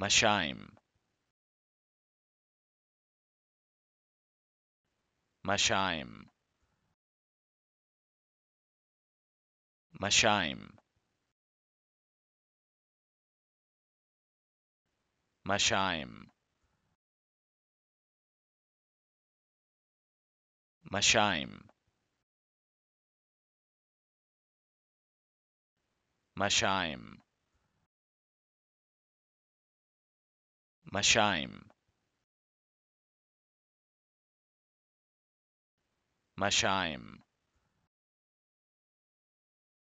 Mashaim, mashaim, mashaim, mashaim, mashaim. Mashaim Mashaim, mashaim.